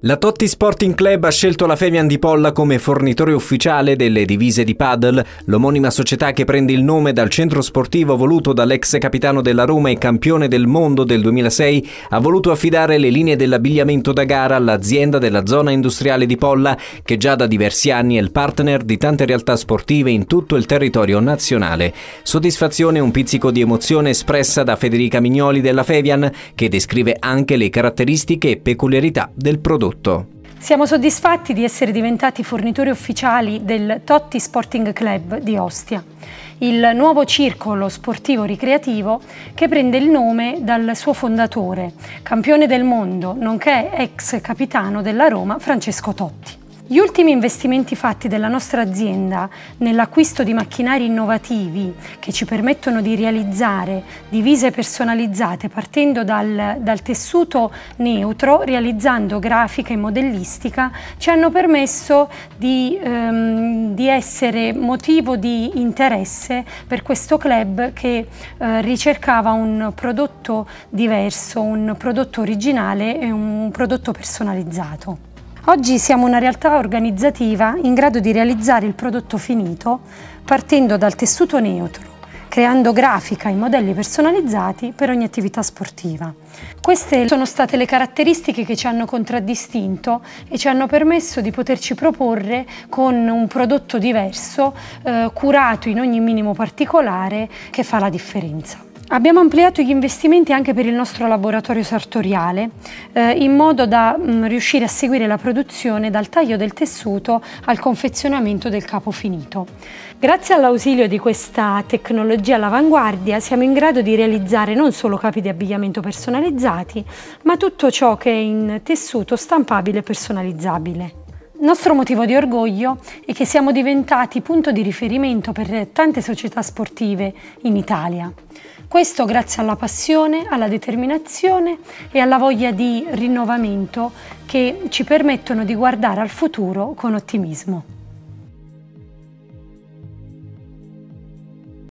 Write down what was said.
La Totti Sporting Club ha scelto la Fevian di Polla come fornitore ufficiale delle divise di paddle, l'omonima società che prende il nome dal centro sportivo voluto dall'ex capitano della Roma e campione del mondo del 2006, ha voluto affidare le linee dell'abbigliamento da gara all'azienda della zona industriale di Polla, che già da diversi anni è il partner di tante realtà sportive in tutto il territorio nazionale. Soddisfazione e un pizzico di emozione espressa da Federica Mignoli della Fevian, che descrive anche le caratteristiche e peculiarità del prodotto. Siamo soddisfatti di essere diventati fornitori ufficiali del Totti Sporting Club di Ostia, il nuovo circolo sportivo ricreativo che prende il nome dal suo fondatore, campione del mondo, nonché ex capitano della Roma Francesco Totti. Gli ultimi investimenti fatti dalla nostra azienda nell'acquisto di macchinari innovativi che ci permettono di realizzare divise personalizzate partendo dal, dal, tessuto neutro, realizzando grafica e modellistica, ci hanno permesso di, ehm, di essere motivo di interesse per questo club che eh, ricercava un prodotto diverso, un prodotto originale e un prodotto personalizzato. Oggi siamo una realtà organizzativa in grado di realizzare il prodotto finito partendo dal tessuto neutro, creando grafica e modelli personalizzati per ogni attività sportiva. Queste sono state le caratteristiche che ci hanno contraddistinto e ci hanno permesso di poterci proporre con un prodotto diverso, eh, curato in ogni minimo particolare, che fa la differenza. Abbiamo ampliato gli investimenti anche per il nostro laboratorio sartoriale, eh, in modo da mh, mm, riuscire a seguire la produzione dal taglio del tessuto al confezionamento del capo finito. Grazie all'ausilio di questa tecnologia all'avanguardia siamo in grado di realizzare non solo capi di abbigliamento personalizzati, ma tutto ciò che è in tessuto stampabile e personalizzabile. Il nostro motivo di orgoglio è che siamo diventati punto di riferimento per tante società sportive in Italia. Questo grazie alla passione, alla determinazione e alla voglia di rinnovamento che ci permettono di guardare al futuro con ottimismo.